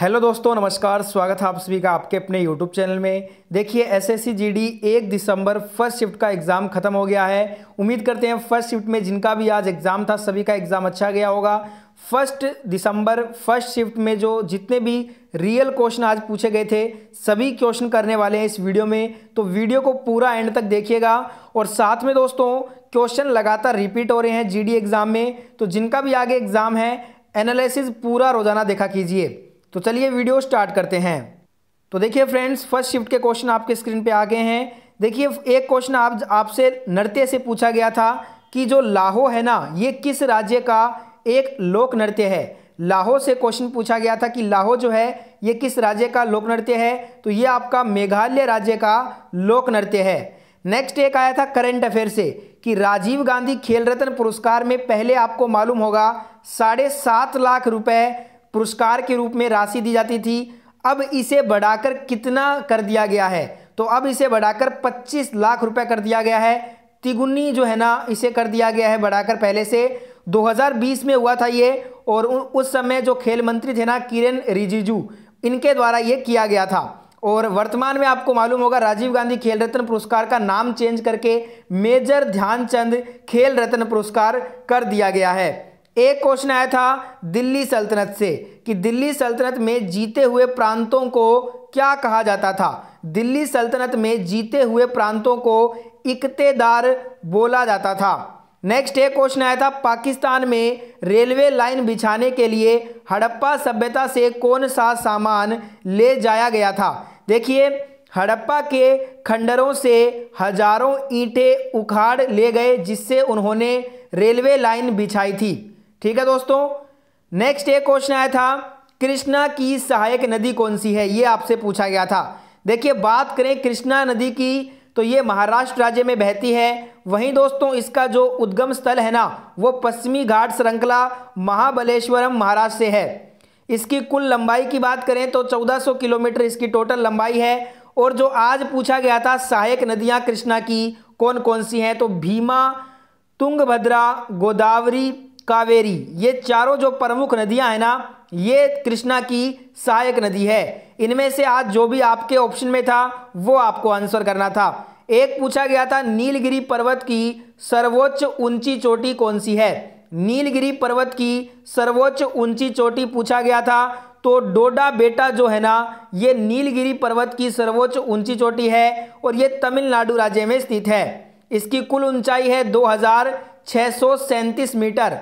hello दोस्तों नमस्कार स्वागत है आप सभी का आपके अपने यूट्यूब चैनल में देखिए एसएससी जीडी एक दिसंबर फर्स्ट शिफ्ट का एग्ज़ाम खत्म हो गया है उम्मीद करते हैं फर्स्ट शिफ्ट में जिनका भी आज एग्ज़ाम था सभी का एग्ज़ाम अच्छा गया होगा फर्स्ट दिसंबर फर्स्ट शिफ्ट में जो जितने भी रियल क्वेश्चन आज पूछे गए थे सभी क्वेश्चन करने वाले हैं इस वीडियो में तो वीडियो को पूरा एंड तक देखिएगा और साथ में दोस्तों क्वेश्चन लगातार रिपीट हो रहे हैं जी एग्ज़ाम में तो जिनका भी आगे एग्ज़ाम है एनालिसिस पूरा रोज़ाना देखा कीजिए तो चलिए वीडियो स्टार्ट करते हैं तो देखिए फ्रेंड्स फर्स्ट शिफ्ट के क्वेश्चन आपके स्क्रीन पे आ गए हैं देखिए एक क्वेश्चन आप आपसे नृत्य से पूछा गया था कि जो लाहो है ना ये किस राज्य का एक लोक नृत्य है लाहो से क्वेश्चन पूछा गया था कि लाहो जो है ये किस राज्य का लोक नृत्य है तो ये आपका मेघालय राज्य का लोक नृत्य है नेक्स्ट एक आया था करंट अफेयर से कि राजीव गांधी खेल रत्न पुरस्कार में पहले आपको मालूम होगा साढ़े सात लाख रुपए पुरस्कार के रूप में राशि दी जाती थी अब इसे बढ़ाकर कितना कर दिया गया है तो अब इसे बढ़ाकर 25 लाख रुपए कर दिया गया है तिगुनी जो है ना इसे कर दिया गया है बढ़ाकर पहले से 2020 में हुआ था ये और उस समय जो खेल मंत्री थे ना किरेन रिजिजू इनके द्वारा ये किया गया था और वर्तमान में आपको मालूम होगा राजीव गांधी खेल रत्न पुरस्कार का नाम चेंज करके मेजर ध्यानचंद खेल रत्न पुरस्कार कर दिया गया है एक क्वेश्चन आया था दिल्ली सल्तनत से कि दिल्ली सल्तनत में जीते हुए प्रांतों को क्या कहा जाता था दिल्ली सल्तनत में जीते हुए प्रांतों को इकतेदार बोला जाता था नेक्स्ट एक क्वेश्चन आया था पाकिस्तान में रेलवे लाइन बिछाने के लिए हड़प्पा सभ्यता से कौन सा सामान ले जाया गया था देखिए हड़प्पा के खंडरों से हजारों ईंटें उखाड़ ले गए जिससे उन्होंने रेलवे लाइन बिछाई थी ठीक है दोस्तों नेक्स्ट एक क्वेश्चन आया था कृष्णा की सहायक नदी कौन सी है ये आपसे पूछा गया था देखिए बात करें कृष्णा नदी की तो ये महाराष्ट्र राज्य में बहती है वहीं दोस्तों इसका जो उद्गम स्थल है ना वो पश्चिमी घाट श्रृंखला महाबलेश्वरम महाराष्ट्र से है इसकी कुल लंबाई की बात करें तो 1400 किलोमीटर इसकी टोटल लंबाई है और जो आज पूछा गया था सहायक नदियां कृष्णा की कौन कौन सी हैं तो भीमा तुंगभद्रा गोदावरी कावेरी ये चारों जो प्रमुख नदियां हैं ना ये कृष्णा की सहायक नदी है इनमें से आज जो भी आपके ऑप्शन में था वो आपको आंसर करना था एक पूछा गया था नीलगिरी पर्वत की सर्वोच्च ऊंची चोटी कौन सी है नीलगिरी पर्वत की सर्वोच्च ऊंची चोटी पूछा गया था तो डोडा बेटा जो है ना ये नीलगिरी पर्वत की सर्वोच्च ऊंची चोटी है और ये तमिलनाडु राज्य में स्थित है इसकी कुल ऊंचाई है दो मीटर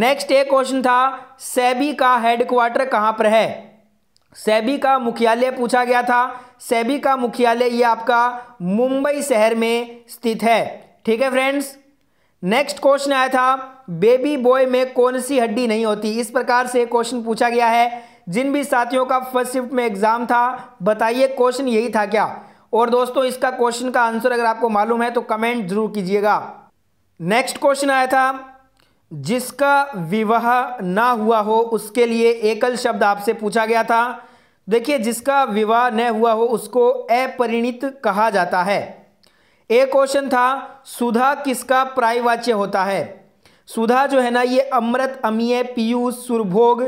नेक्स्ट एक क्वेश्चन था सेबी का हेडक्वार्टर कहाँ पर है सेबी का मुख्यालय पूछा गया था सेबी का मुख्यालय ये आपका मुंबई शहर में स्थित है ठीक है फ्रेंड्स नेक्स्ट क्वेश्चन आया था बेबी बॉय में कौन सी हड्डी नहीं होती इस प्रकार से क्वेश्चन पूछा गया है जिन भी साथियों का फर्स्ट शिफ्ट में एग्जाम था बताइए क्वेश्चन यही था क्या और दोस्तों इसका क्वेश्चन का आंसर अगर आपको मालूम है तो कमेंट जरूर कीजिएगा नेक्स्ट क्वेश्चन आया था जिसका विवाह ना हुआ हो उसके लिए एकल शब्द आपसे पूछा गया था देखिए जिसका विवाह न हुआ हो उसको अपरिणित कहा जाता है एक क्वेश्चन था सुधा किसका प्रायवाच्य होता है सुधा जो है ना ये अमृत अमीय पीयूष सुरभोग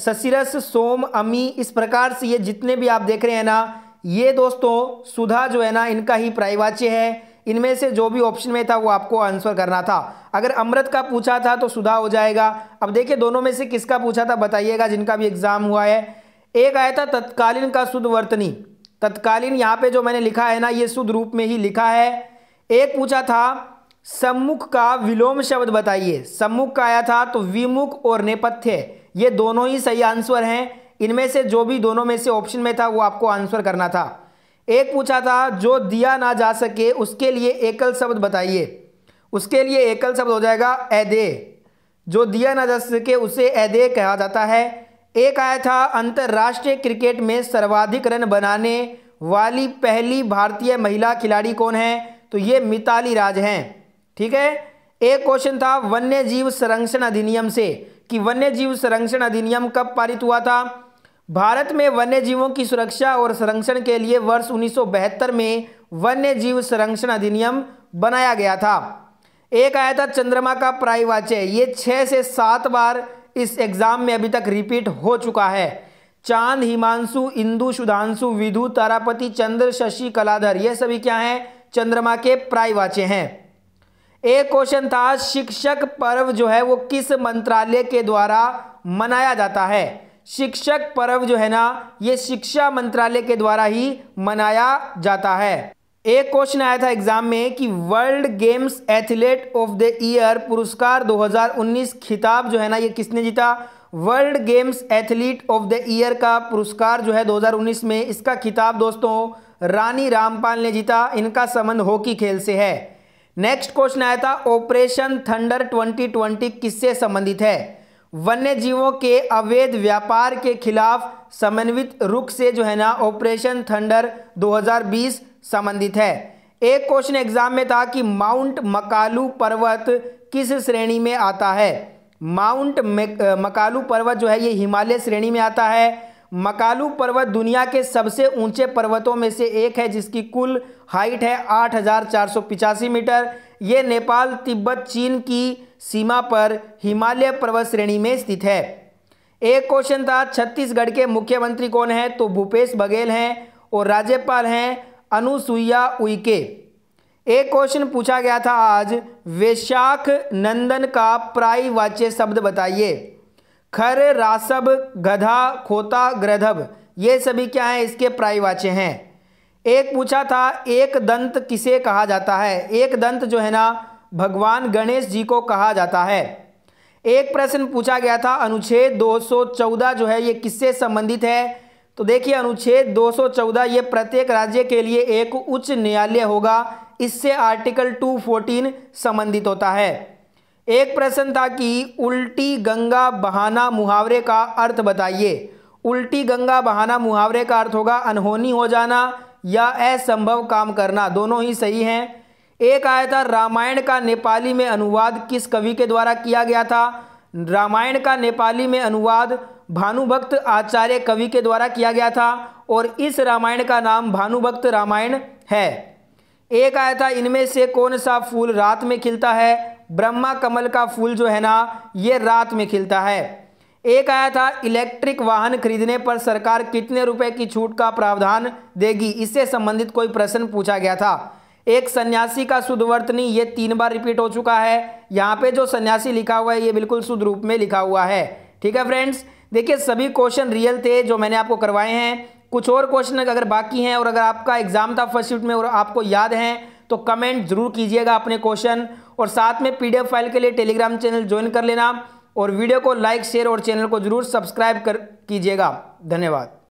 ससिरस सोम अमी इस प्रकार से ये जितने भी आप देख रहे हैं ना ये दोस्तों सुधा जो है ना इनका ही प्रायवाच्य है इनमें से जो भी ऑप्शन में था वो आपको आंसर करना था अगर अमृत का पूछा था तो सुधा हो जाएगा अब देखिए दोनों में से किसका पूछा था बताइएगा जिनका भी एग्ज़ाम हुआ है एक आया था तत्कालीन का शुद्ध वर्तनी तत्कालीन यहाँ पे जो मैंने लिखा है ना ये शुद्ध रूप में ही लिखा है एक पूछा था सम्मुख का विलोम शब्द बताइए सम्मुख का आया था तो विमुख और नेपथ्य ये दोनों ही सही आंसर हैं इनमें से जो भी दोनों में से ऑप्शन में था वो आपको आंसर करना था एक पूछा था जो दिया ना जा सके उसके लिए एकल शब्द बताइए उसके लिए एकल शब्द हो जाएगा ऐदे जो दिया ना जा सके उसे ऐदे कहा जाता है एक आया था अंतर्राष्ट्रीय क्रिकेट में सर्वाधिक रन बनाने वाली पहली भारतीय महिला खिलाड़ी कौन है तो ये मिताली राज हैं ठीक है एक क्वेश्चन था वन्य जीव संरक्षण अधिनियम से कि वन्य जीव संरक्षण अधिनियम कब पारित हुआ था भारत में वन्य जीवों की सुरक्षा और संरक्षण के लिए वर्ष उन्नीस में वन्य जीव संरक्षण अधिनियम बनाया गया था एक आया था चंद्रमा का प्राइवाचय ये छः से सात बार इस एग्ज़ाम में अभी तक रिपीट हो चुका है चांद हिमांशु इंदु सुधांशु विधु तारापति चंद्र शशि कलाधर ये सभी क्या हैं चंद्रमा के प्राइवाचे हैं एक क्वेश्चन था शिक्षक पर्व जो है वो किस मंत्रालय के द्वारा मनाया जाता है शिक्षक पर्व जो है ना ये शिक्षा मंत्रालय के द्वारा ही मनाया जाता है एक क्वेश्चन आया था एग्जाम में कि world games athlete of the year पुरस्कार 2019 खिताब जो है ना ये किसने जीता world games athlete of the year का पुरस्कार जो है 2019 में इसका खिताब दोस्तों रानी रामपाल ने जीता इनका संबंध हॉकी खेल से है नेक्स्ट क्वेश्चन आया था ऑपरेशन थंडर 2020 किससे संबंधित है वन्य जीवों के अवैध व्यापार के खिलाफ समन्वित रुख से जो है ना ऑपरेशन थंडर 2020 संबंधित है एक क्वेश्चन एग्जाम में था कि माउंट मकालू पर्वत किस श्रेणी में आता है माउंट मकालू पर्वत जो है ये हिमालय श्रेणी में आता है मकालू पर्वत दुनिया के सबसे ऊंचे पर्वतों में से एक है जिसकी कुल हाइट है आठ मीटर ये नेपाल तिब्बत चीन की सीमा पर हिमालय पर्वत श्रेणी में स्थित है एक क्वेश्चन था छत्तीसगढ़ के मुख्यमंत्री कौन है तो भूपेश बघेल हैं और राज्यपाल हैं अनुसुईया उइके एक क्वेश्चन पूछा गया था आज वैशाख नंदन का प्रायवाच्य शब्द बताइए खर रासब गधा खोता ग्रधब ये सभी क्या हैं इसके प्रायवाच्य हैं एक पूछा था एक दंत किसे कहा जाता है एक दंत जो है ना भगवान गणेश जी को कहा जाता है एक प्रश्न पूछा गया था अनुच्छेद 214 जो है ये किससे संबंधित है तो देखिए अनुच्छेद 214 ये प्रत्येक राज्य के लिए एक उच्च न्यायालय होगा इससे आर्टिकल 214 संबंधित होता है एक प्रश्न था कि उल्टी गंगा बहाना मुहावरे का अर्थ बताइए उल्टी गंगा बहाना मुहावरे का अर्थ होगा अनहोनी हो जाना या असंभव काम करना दोनों ही सही हैं एक आया था रामायण का नेपाली में अनुवाद किस कवि के द्वारा किया गया था रामायण का नेपाली में अनुवाद भानुभक्त आचार्य कवि के द्वारा किया गया था और इस रामायण का नाम भानुभक्त रामायण है एक आया था इनमें से कौन सा फूल रात में खिलता है ब्रह्मा कमल का फूल जो है ना ये रात में खिलता है एक आया था इलेक्ट्रिक वाहन खरीदने पर सरकार कितने रुपए की छूट का प्रावधान देगी इससे संबंधित कोई प्रश्न पूछा गया था एक सन्यासी का शुद्ध वर्तनी ये तीन बार रिपीट हो चुका है यहाँ पे जो सन्यासी लिखा हुआ है ये बिल्कुल शुद्ध रूप में लिखा हुआ है ठीक है फ्रेंड्स देखिए सभी क्वेश्चन रियल थे जो मैंने आपको करवाए हैं कुछ और क्वेश्चन अगर बाकी हैं और अगर आपका एग्जाम था फर्स्ट शिफ्ट में और आपको याद हैं तो कमेंट जरूर कीजिएगा अपने क्वेश्चन और साथ में पीडीएफ फाइल के लिए टेलीग्राम चैनल ज्वाइन कर लेना और वीडियो को लाइक शेयर और चैनल को ज़रूर सब्सक्राइब कर कीजिएगा धन्यवाद